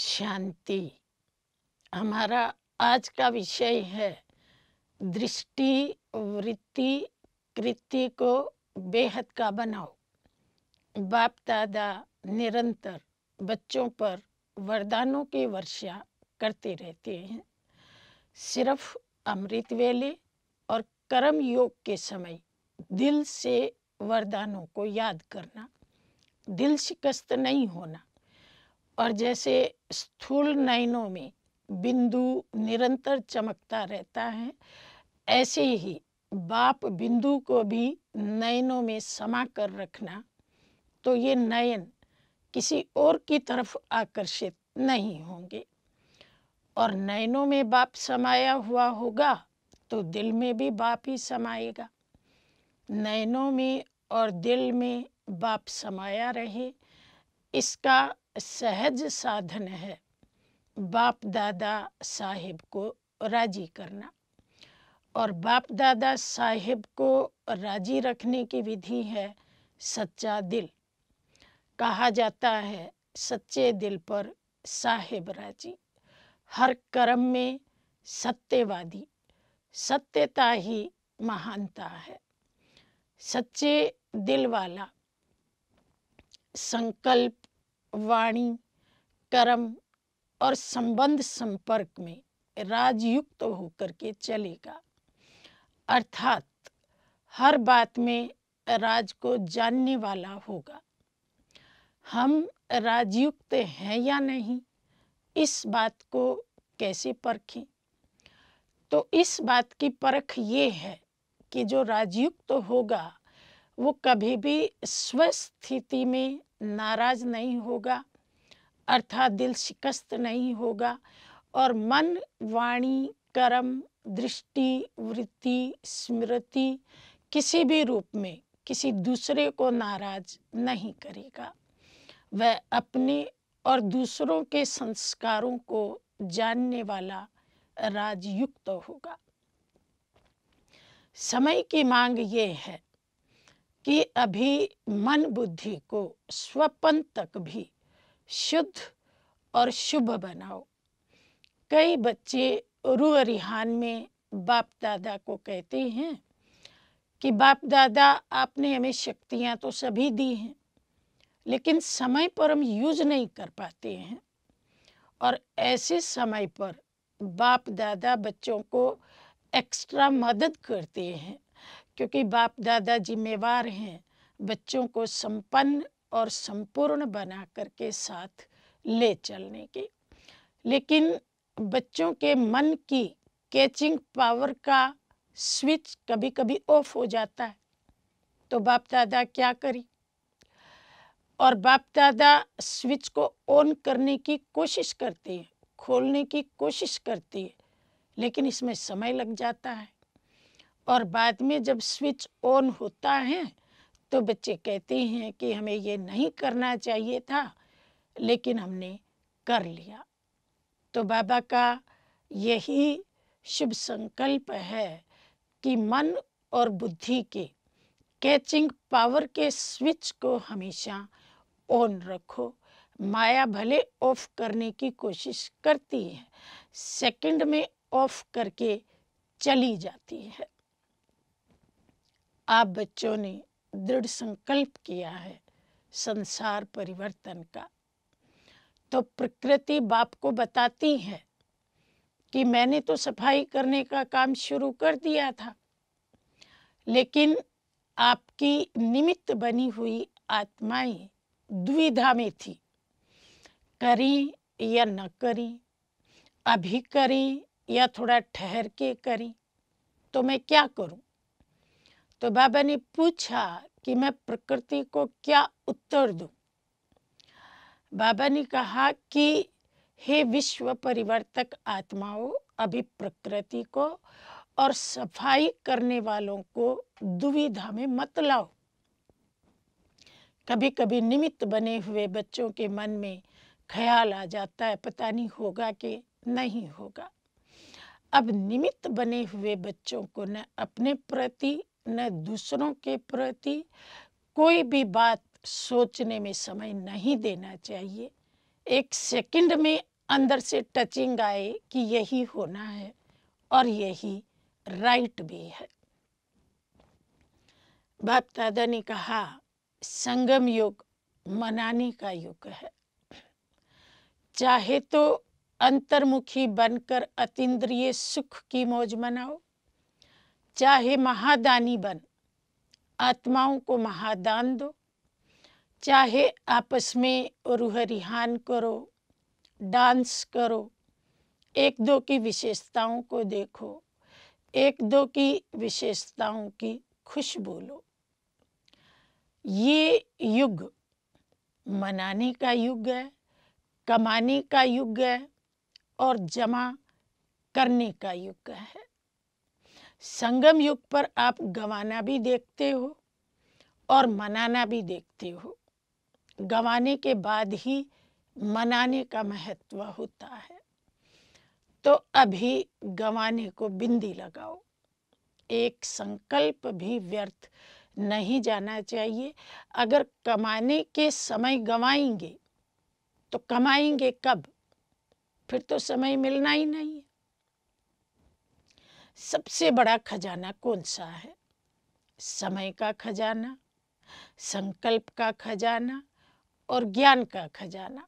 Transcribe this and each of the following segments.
शांति हमारा आज का विषय है दृष्टि वृत्ति कृति को बेहद का बनाओ बाप दादा निरंतर बच्चों पर वरदानों की वर्षा करते रहते हैं सिर्फ अमृत वेले और कर्म योग के समय दिल से वरदानों को याद करना दिल शिकस्त नहीं होना और जैसे स्थूल नयनों में बिंदु निरंतर चमकता रहता है ऐसे ही बाप बिंदु को भी नयनों में समा कर रखना तो ये नयन किसी और की तरफ आकर्षित नहीं होंगे और नयनों में बाप समाया हुआ होगा तो दिल में भी बाप ही समाएगा नयनों में और दिल में बाप समाया रहे इसका सहज साधन है बाप दादा साहिब को राजी करना और बाप दादा साहिब को राजी रखने की विधि है सच्चा दिल कहा जाता है सच्चे दिल पर साहिब राजी हर कर्म में सत्यवादी सत्यता ही महानता है सच्चे दिल वाला संकल्प वाणी कर्म और संबंध संपर्क में राजयुक्त होकर के चलेगा अर्थात हर बात में राज को जानने वाला होगा हम राजयुक्त हैं या नहीं इस बात को कैसे परखें तो इस बात की परख ये है कि जो राजयुक्त होगा वो कभी भी स्वस्थिति में नाराज नहीं होगा अर्थात दिल शिकस्त नहीं होगा और मन वाणी कर्म दृष्टि वृत्ति स्मृति किसी भी रूप में किसी दूसरे को नाराज नहीं करेगा वह अपने और दूसरों के संस्कारों को जानने वाला राजयुक्त होगा समय की मांग ये है कि अभी मन बुद्धि को स्वपन तक भी शुद्ध और शुभ बनाओ कई बच्चे रू रिहान में बाप दादा को कहते हैं कि बाप दादा आपने हमें शक्तियाँ तो सभी दी हैं लेकिन समय पर हम यूज नहीं कर पाते हैं और ऐसे समय पर बाप दादा बच्चों को एक्स्ट्रा मदद करते हैं क्योंकि बाप दादा जिम्मेवार हैं बच्चों को संपन्न और संपूर्ण बना के साथ ले चलने के लेकिन बच्चों के मन की कैचिंग पावर का स्विच कभी कभी ऑफ हो जाता है तो बाप दादा क्या करी और बाप दादा स्विच को ऑन करने की कोशिश करते हैं खोलने की कोशिश करती है लेकिन इसमें समय लग जाता है और बाद में जब स्विच ऑन होता है तो बच्चे कहते हैं कि हमें ये नहीं करना चाहिए था लेकिन हमने कर लिया तो बाबा का यही शुभ संकल्प है कि मन और बुद्धि के कैचिंग पावर के स्विच को हमेशा ऑन रखो माया भले ऑफ करने की कोशिश करती है सेकंड में ऑफ करके चली जाती है आप बच्चों ने दृढ़ संकल्प किया है संसार परिवर्तन का तो प्रकृति बाप को बताती है कि मैंने तो सफाई करने का काम शुरू कर दिया था लेकिन आपकी निमित्त बनी हुई आत्माएं दुविधा में थी करें या न करें अभी करें या थोड़ा ठहर के करें तो मैं क्या करूं तो बाबा ने पूछा कि मैं प्रकृति को क्या उत्तर दूं? बाबा ने कहा कि हे विश्व परिवर्तक आत्माओं अभी प्रकृति को और सफाई करने वालों को दुविधा में मत लाओ कभी कभी निमित्त बने हुए बच्चों के मन में ख्याल आ जाता है पता नहीं होगा कि नहीं होगा अब निमित्त बने हुए बच्चों को न अपने प्रति न दूसरों के प्रति कोई भी बात सोचने में समय नहीं देना चाहिए एक सेकंड में अंदर से टचिंग आए कि यही होना है और यही राइट भी है बाप दादा ने कहा संगम युग मनाने का युग है चाहे तो अंतर्मुखी बनकर अतिय सुख की मौज मनाओ चाहे महादानी बन आत्माओं को महादान दो चाहे आपस में रूह रिहान करो डांस करो एक दो की विशेषताओं को देखो एक दो की विशेषताओं की खुश बोलो ये युग मनाने का युग है कमाने का युग है और जमा करने का युग है संगम युग पर आप गंवाना भी देखते हो और मनाना भी देखते हो गंवाने के बाद ही मनाने का महत्व होता है तो अभी गंवाने को बिंदी लगाओ एक संकल्प भी व्यर्थ नहीं जाना चाहिए अगर कमाने के समय गंवाएंगे तो कमाएंगे कब फिर तो समय मिलना ही नहीं है सबसे बड़ा खजाना कौन सा है समय का खजाना संकल्प का खजाना और ज्ञान का खजाना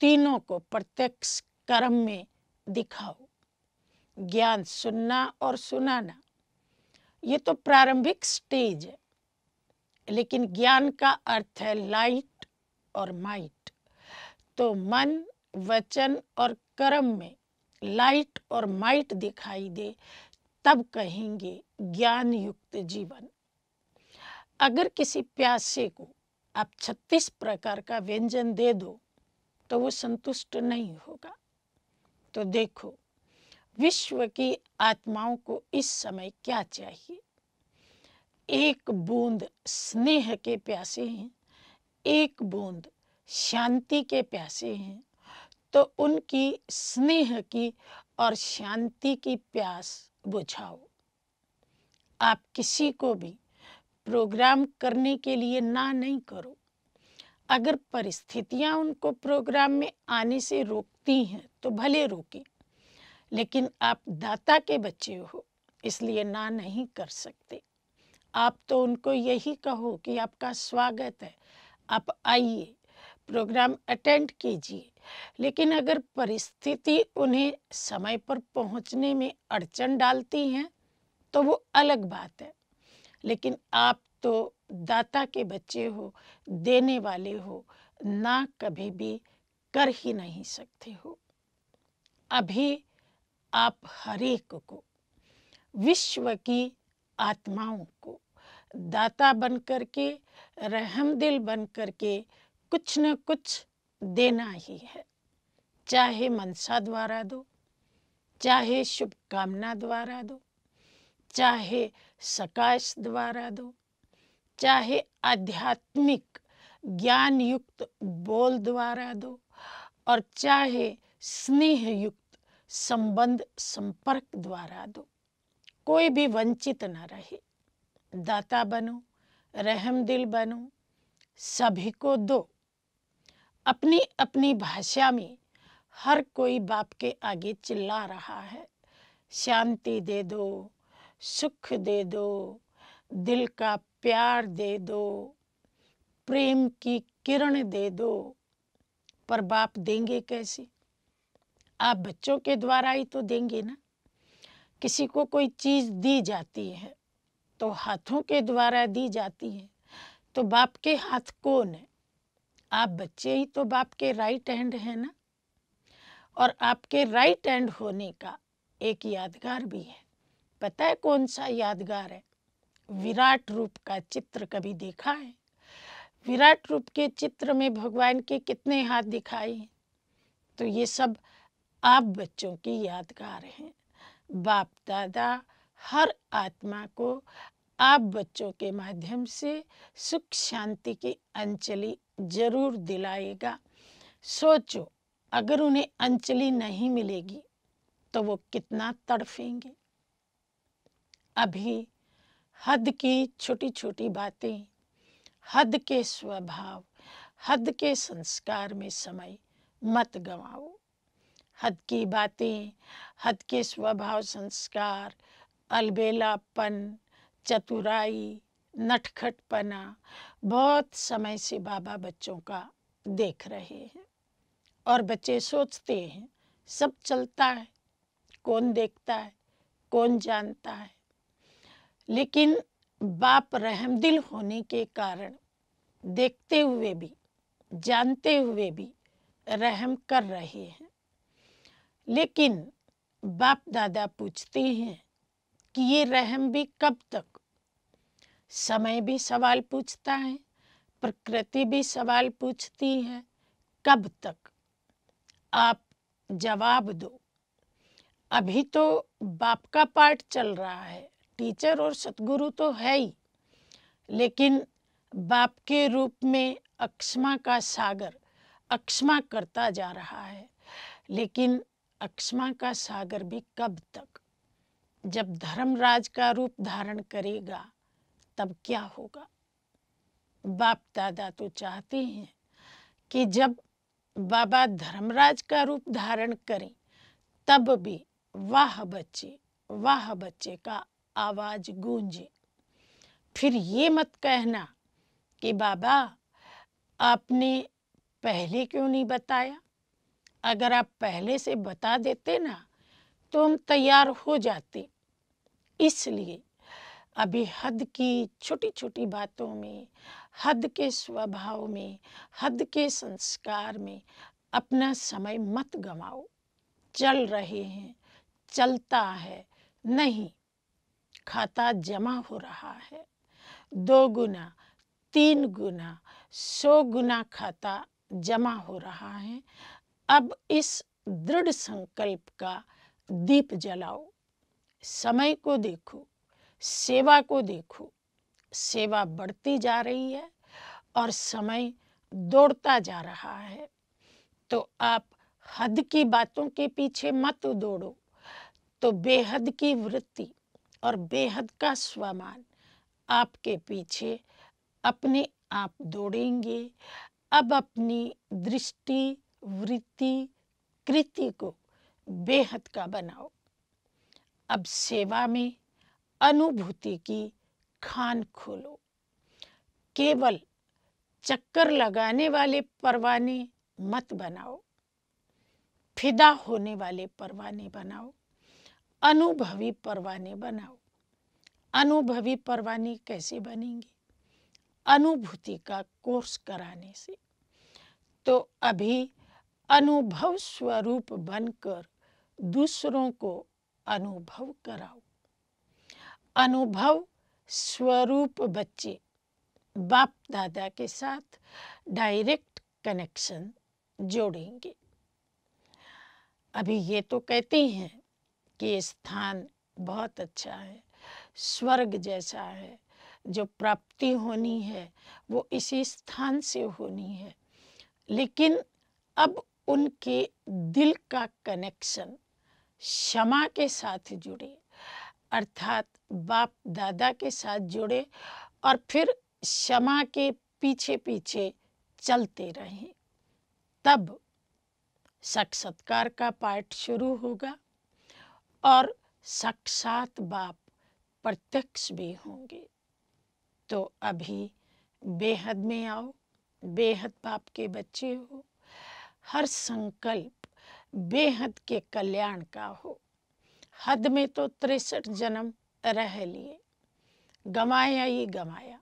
तीनों को प्रत्यक्ष कर्म में दिखाओ ज्ञान सुनना और सुनाना ये तो प्रारंभिक स्टेज है लेकिन ज्ञान का अर्थ है लाइट और माइट तो मन वचन और कर्म में लाइट और माइट दिखाई दे तब कहेंगे ज्ञान युक्त जीवन अगर किसी प्यासे को आप 36 प्रकार का व्यंजन दे दो तो वो संतुष्ट नहीं होगा तो देखो विश्व की आत्माओं को इस समय क्या चाहिए एक बूंद स्नेह के प्यासे हैं एक बूंद शांति के प्यासे हैं तो उनकी स्नेह की और शांति की प्यास बुझाओ आप किसी को भी प्रोग्राम करने के लिए ना नहीं करो अगर परिस्थितियां उनको प्रोग्राम में आने से रोकती हैं तो भले रोकें लेकिन आप दाता के बच्चे हो इसलिए ना नहीं कर सकते आप तो उनको यही कहो कि आपका स्वागत है आप आइए प्रोग्राम अटेंड कीजिए लेकिन अगर परिस्थिति उन्हें समय पर पहुंचने में अड़चन डालती है तो वो अलग बात है लेकिन आप तो दाता के बच्चे हो देने वाले हो ना कभी भी कर ही नहीं सकते हो अभी आप हरेक को विश्व की आत्माओं को दाता बन करके के रहम दिल बन करके के कुछ न कुछ देना ही है चाहे मनसा द्वारा दो चाहे शुभकामना द्वारा दो चाहे सकाश द्वारा दो चाहे आध्यात्मिक ज्ञान युक्त बोल द्वारा दो और चाहे स्नेह युक्त संबंध संपर्क द्वारा दो कोई भी वंचित न रहे दाता बनो रहम दिल बनो सभी को दो अपनी अपनी भाषा में हर कोई बाप के आगे चिल्ला रहा है शांति दे दो सुख दे दो दिल का प्यार दे दो प्रेम की किरण दे दो पर बाप देंगे कैसे आप बच्चों के द्वारा ही तो देंगे ना किसी को कोई चीज़ दी जाती है तो हाथों के द्वारा दी जाती है तो बाप के हाथ कौन है आप बच्चे ही तो बाप के राइट हैंड है ना और आपके राइट हैंड होने का एक यादगार भी है पता है कौन सा यादगार है विराट रूप का चित्र कभी देखा है विराट रूप के चित्र में भगवान के कितने हाथ दिखाए हैं तो ये सब आप बच्चों की यादगार हैं बाप दादा हर आत्मा को आप बच्चों के माध्यम से सुख शांति की अंचली जरूर दिलाएगा सोचो अगर उन्हें अंचलि नहीं मिलेगी तो वो कितना तड़फेंगे अभी हद की छोटी छोटी बातें हद के स्वभाव हद के संस्कार में समय मत गवाओ हद की बातें हद के स्वभाव संस्कार अलबेलापन चतुराई नटखटपना बहुत समय से बाबा बच्चों का देख रहे हैं और बच्चे सोचते हैं सब चलता है कौन देखता है कौन जानता है लेकिन बाप रहमदिल होने के कारण देखते हुए भी जानते हुए भी रहम कर रहे हैं लेकिन बाप दादा पूछते हैं कि ये रहम भी कब तक समय भी सवाल पूछता है प्रकृति भी सवाल पूछती है कब तक आप जवाब दो अभी तो बाप का पार्ट चल रहा है टीचर और सतगुरु तो है ही लेकिन बाप के रूप में अक्षमा का सागर अक्षमा करता जा रहा है लेकिन अक्षमा का सागर भी कब तक जब धर्मराज का रूप धारण करेगा तब क्या होगा बाप दादा तो चाहते हैं कि जब बाबा धर्मराज का रूप धारण करें तब भी वाह बच्चे वाह बच्चे का आवाज गूंजे फिर ये मत कहना कि बाबा आपने पहले क्यों नहीं बताया अगर आप पहले से बता देते ना तो हम तैयार हो जाते इसलिए अभी हद की छोटी छोटी बातों में हद के स्वभाव में हद के संस्कार में अपना समय मत गंवाओ चल रहे हैं चलता है नहीं खाता जमा हो रहा है दो गुना तीन गुना सौ गुना खाता जमा हो रहा है अब इस दृढ़ संकल्प का दीप जलाओ समय को देखो सेवा को देखो सेवा बढ़ती जा रही है और समय दौड़ता जा रहा है तो आप हद की बातों के पीछे मत दौड़ो तो बेहद की वृत्ति और बेहद का स्वमान आपके पीछे अपने आप दौड़ेंगे अब अपनी दृष्टि वृत्ति कृति को बेहद का बनाओ अब सेवा में अनुभूति की खान खोलो केवल चक्कर लगाने वाले परवाने मत बनाओ फिदा होने वाले परवाने बनाओ अनुभवी परवाने बनाओ अनुभवी परवाने कैसे बनेंगे अनुभूति का कोर्स कराने से तो अभी अनुभव स्वरूप बनकर दूसरों को अनुभव कराओ अनुभव स्वरूप बच्चे बाप दादा के साथ डायरेक्ट कनेक्शन जोड़ेंगे अभी ये तो कहती हैं कि स्थान बहुत अच्छा है स्वर्ग जैसा है जो प्राप्ति होनी है वो इसी स्थान से होनी है लेकिन अब उनके दिल का कनेक्शन क्षमा के साथ जुड़े अर्थात बाप दादा के साथ जुड़े और फिर क्षमा के पीछे पीछे चलते रहें तब सत्कार का पाठ शुरू होगा और साक्षात बाप प्रत्यक्ष भी होंगे तो अभी बेहद में आओ बेहद बाप के बच्चे हो हर संकल्प बेहद के कल्याण का हो हद में तो तिरसठ जन्म रह लिए गमाया ये गमाया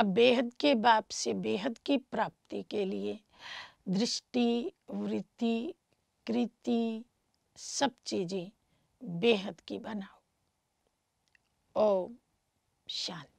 अब बेहद के बाप से बेहद की प्राप्ति के लिए दृष्टि वृत्ति कृति सब चीज़ें बेहद की बनाओ ओम शांति